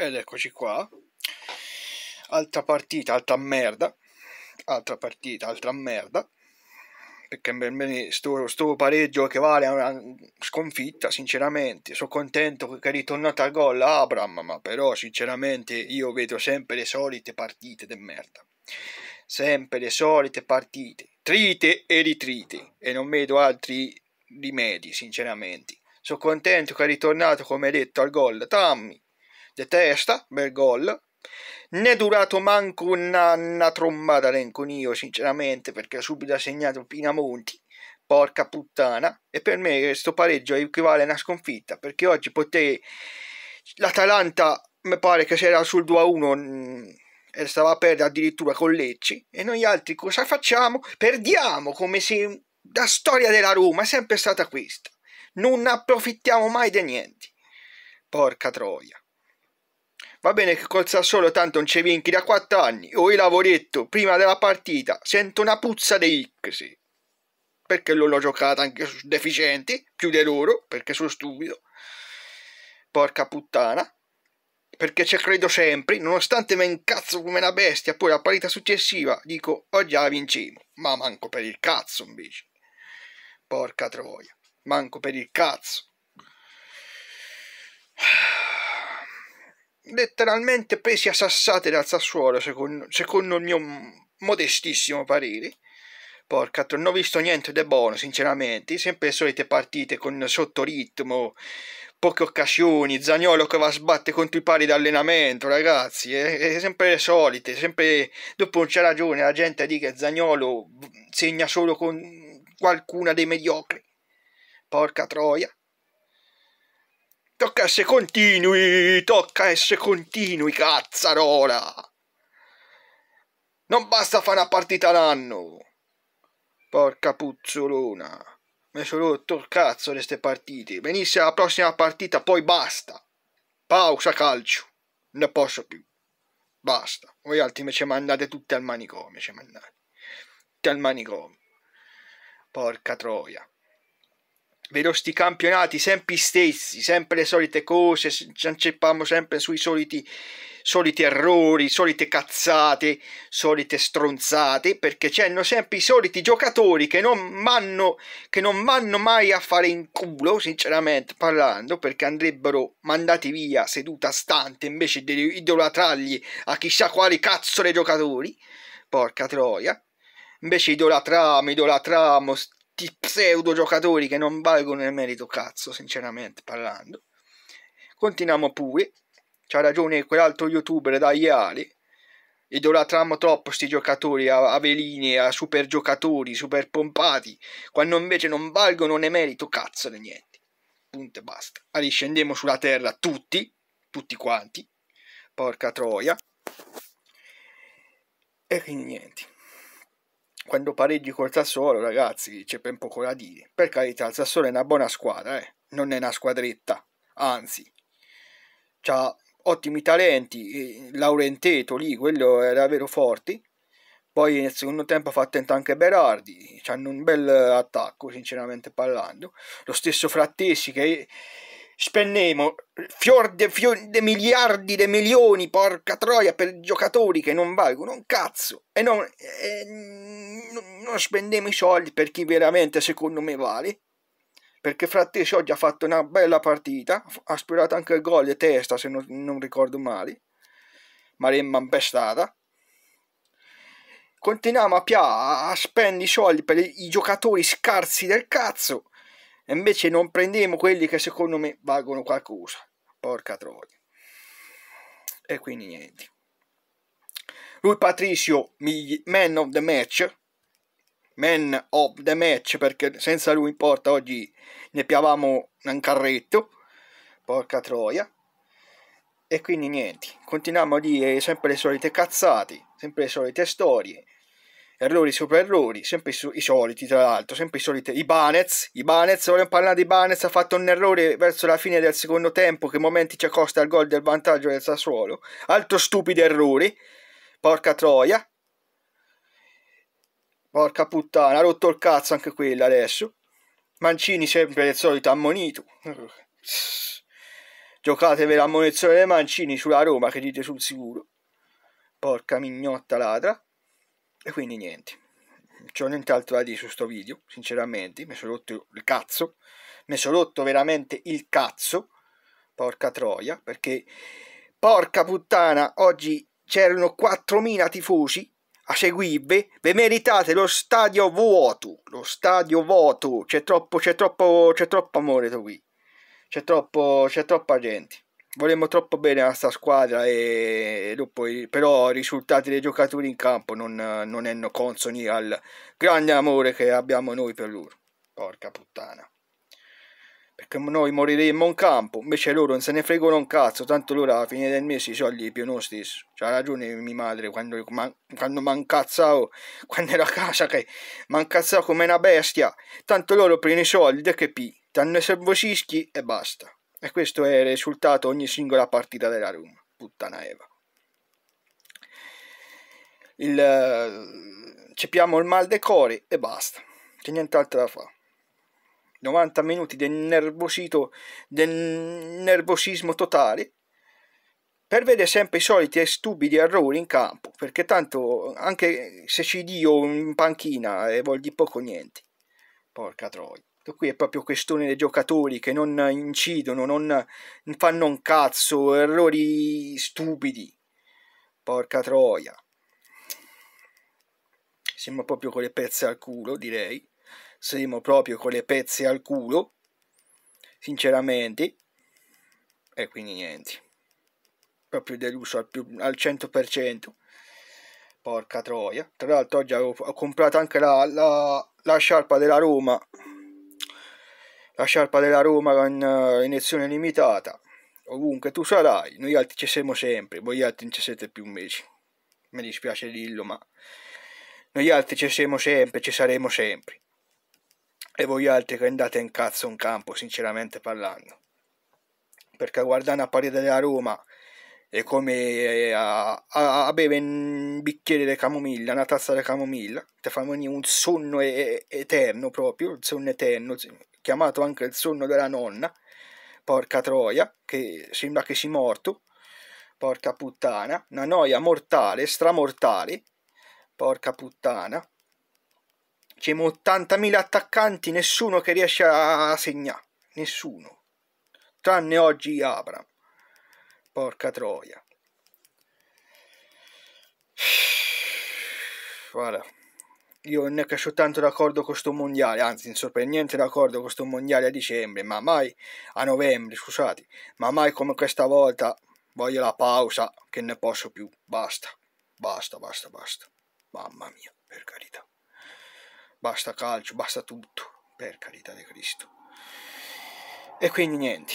Ed eccoci qua. Altra partita, altra merda. Altra partita, altra merda. Perché per me sto, sto pareggio che vale una sconfitta, sinceramente. Sono contento che è ritornata al gol Abram, ma però sinceramente io vedo sempre le solite partite di merda. Sempre le solite partite, trite e ritrite. E non vedo altri rimedi, sinceramente. Sono contento che è ritornato, come detto, al gol Tammy de testa, bel gol. Ne è durato manco una, una trombata io sinceramente, perché subito ha segnato Pinamonti. Porca puttana. E per me questo pareggio equivale a una sconfitta, perché oggi poté... L'Atalanta, mi pare che c'era sul 2-1 mm, e stava a perdere addirittura con Lecci. E noi altri cosa facciamo? Perdiamo, come se la storia della Roma è sempre stata questa. Non approfittiamo mai di niente. Porca troia. Va bene che col Sassuolo tanto non ci vinchi da 4 anni. Ho il lavoretto prima della partita. Sento una puzza dei X. Perché l'ho giocata anche su deficienti, più di loro, perché sono stupido. Porca puttana. Perché ci credo sempre, nonostante me incazzo come una bestia, poi la partita successiva dico oggi la vinciamo. Ma manco per il cazzo invece. Porca troia. Manco per il cazzo letteralmente presi a sassate dal Sassuolo, secondo, secondo il mio modestissimo parere. Porca, non ho visto niente di buono, sinceramente. Sempre le solite partite con sottoritmo, poche occasioni. Zagnolo che va a sbattere contro i pari d'allenamento, ragazzi. Eh? sempre le solite. Sempre... Dopo non c'è ragione, la gente dice che Zagnolo segna solo con qualcuna dei mediocri. Porca troia. Tocca essere continui, tocca essere continui, cazzarola! Non basta fare una partita l'anno! Porca puzzolona! Mi sono rotto il cazzo di queste partite. Venisse la prossima partita, poi basta! Pausa calcio! Non posso più! Basta! Voi altri mi ci mandate tutti al manicomio, ci mandate! Tutti al manicomio! Porca troia! vedo sti campionati sempre stessi, sempre le solite cose, ci anceppiamo sempre sui soliti, soliti errori, solite cazzate, solite stronzate, perché c'hanno sempre i soliti giocatori che non vanno, che non vanno mai a fare in culo, sinceramente parlando, perché andrebbero mandati via seduta stante invece di idolatrargli a chissà quali cazzo le giocatori, porca troia. Invece idolatramo, idolatramo, tutti pseudo giocatori che non valgono nel merito cazzo, sinceramente parlando. Continuiamo pure. C'ha ragione quell'altro youtuber da Iali. Idolatriamo troppo questi giocatori a, a veline, a super giocatori, super pompati, quando invece non valgono né merito cazzo né niente. Punto e basta. Allora sulla terra tutti, tutti quanti. Porca troia. E quindi niente quando pareggi col Sassuolo, ragazzi, c'è ben poco da dire. Per carità, il Sassuolo è una buona squadra, eh? non è una squadretta, anzi, ha ottimi talenti. Laurenteto lì, quello è davvero forte. Poi nel secondo tempo fa attento anche Berardi, hanno un bel attacco, sinceramente parlando. Lo stesso Frattesi che spendiamo fior de, fior de miliardi, de milioni, porca troia, per giocatori che non valgono un cazzo e non, e non spendiamo i soldi per chi veramente secondo me vale perché Frattesi oggi ha fatto una bella partita, ha spirato anche il gol di testa se non, non ricordo male, Maremma impestata. Continuiamo a, pia- a spendere i soldi per i giocatori scarsi del cazzo e invece non prendiamo quelli che secondo me valgono qualcosa. Porca troia. E quindi niente. Lui Patricio, man of the match. Man of the match, perché senza lui in porta oggi ne piavamo un carretto. Porca troia. E quindi niente, continuiamo a dire sempre le solite cazzate, sempre le solite storie errori sopra errori, sempre i soliti tra l'altro, sempre i soliti. i Banez, i Banez, vogliamo parlare di Banez, ha fatto un errore verso la fine del secondo tempo che momenti ci accosta al gol del vantaggio del Sassuolo, altro stupido errore, porca troia, porca puttana, ha rotto il cazzo anche quella adesso, Mancini sempre del solito ammonito, giocatevi l'ammonizione dei Mancini sulla Roma che dite sul sicuro, porca mignotta ladra e quindi niente non c'ho nient'altro da dire su sto video sinceramente mi sono rotto il cazzo mi sono rotto veramente il cazzo porca troia perché porca puttana oggi c'erano 4.000 tifosi a seguirvi, vi meritate lo stadio vuoto, lo stadio vuoto, c'è troppo, c'è troppo, c'è troppo amore qui, c'è troppo, c'è troppa gente volemmo troppo bene a sta squadra, e dopo, però i risultati dei giocatori in campo non, non hanno consoni al grande amore che abbiamo noi per loro. Porca puttana. Perché noi moriremmo in campo, invece loro non se ne fregano un cazzo, tanto loro alla fine del mese i soldi più noi stesso. C'ha ragione mia madre quando, man, quando mancazzavo, quando ero a casa che mancazzavo come una bestia, tanto loro prendono i soldi e che pi, danno i servosischi e basta. E questo è il risultato ogni singola partita della Rum. Puttana Eva. Il, eh, cepiamo il mal dei cori e basta. C'è nient'altro da fare. 90 minuti del, nervosito, del nervosismo totale per vedere sempre i soliti e stupidi errori in campo, perché tanto anche se ci dio in panchina e vuol dire poco niente. Porca troia per cui è proprio questione dei giocatori che non incidono, non fanno un cazzo, errori stupidi. Porca troia. Siamo proprio con le pezze al culo, direi. Siamo proprio con le pezze al culo, sinceramente. E quindi niente. Proprio deluso al, più, al 100%. Porca troia. Tra l'altro oggi ho comprato anche la, la, la sciarpa della Roma la sciarpa della Roma con uh, iniezione limitata. Ovunque tu sarai, noi altri ci siamo sempre, voi altri non ci siete più invece. Mi dispiace dirlo, ma noi altri ci siamo sempre, ci saremo sempre. E voi altri che andate in cazzo in campo, sinceramente parlando. Perché guardando a parete della Roma è come eh, a, a, a bere un bicchiere di camomilla, una tazza di camomilla, ti fa venire un sonno e, eterno proprio, un sonno eterno, chiamato anche il sonno della nonna, porca troia, che sembra che sia morto, porca puttana, una noia mortale, stramortale, porca puttana. C'è 80.000 attaccanti, nessuno che riesce a segnare, nessuno, tranne oggi Abram, porca troia. Voilà io non è che sono tanto d'accordo con questo mondiale, anzi non sono per niente d'accordo con questo mondiale a dicembre, ma mai a novembre, scusate, ma mai come questa volta voglio la pausa, che ne posso più, basta, basta, basta, basta, mamma mia, per carità, basta calcio, basta tutto, per carità di Cristo. E quindi niente,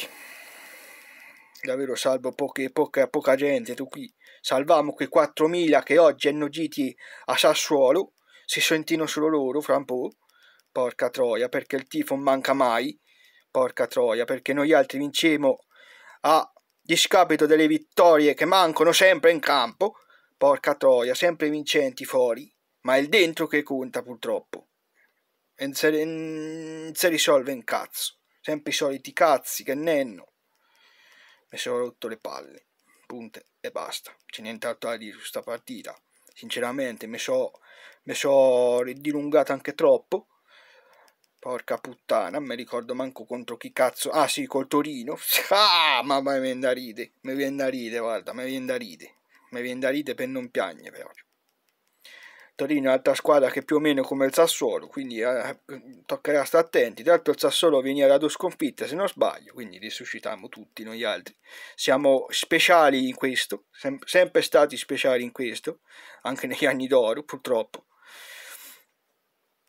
davvero salvo poche, poca, poca gente tu qui, salvamo quei 4.000 che oggi hanno giti a Sassuolo, si sentino solo loro fra un po'. Porca troia, perché il tifo non manca mai. Porca troia, perché noi altri vinciamo a discapito delle vittorie che mancano sempre in campo. Porca troia, sempre vincenti fuori, ma è il dentro che conta purtroppo. E non si risolve in cazzo. Sempre i soliti cazzi che nenno. Mi sono rotto le palle. Punte e basta. C'è nient'altro da dire su sta partita sinceramente mi sono so ridilungato anche troppo. Porca puttana, non mi ricordo manco contro chi cazzo. Ah sì, col Torino. Ah, mamma mi viene da ride, mi viene da ride, guarda, mi viene da ride. Mi viene da ride per non piangere proprio. Torino è un'altra squadra che più o meno come il Sassuolo, quindi eh, toccherà stare attenti. Tra l'altro il Sassuolo veniva da sconfitte, se non sbaglio, quindi risuscitiamo tutti noi altri. Siamo speciali in questo, sem- sempre stati speciali in questo, anche negli anni d'oro purtroppo.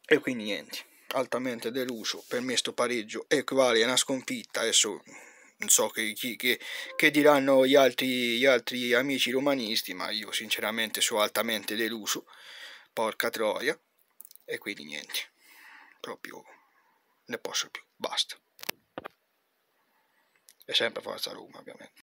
E quindi niente, altamente deluso, per me sto pareggio equivale a una sconfitta, adesso non so che, chi, che, che diranno gli altri, gli altri amici romanisti, ma io sinceramente sono altamente deluso porca troia e quindi niente proprio ne posso più basta e sempre forza Roma ovviamente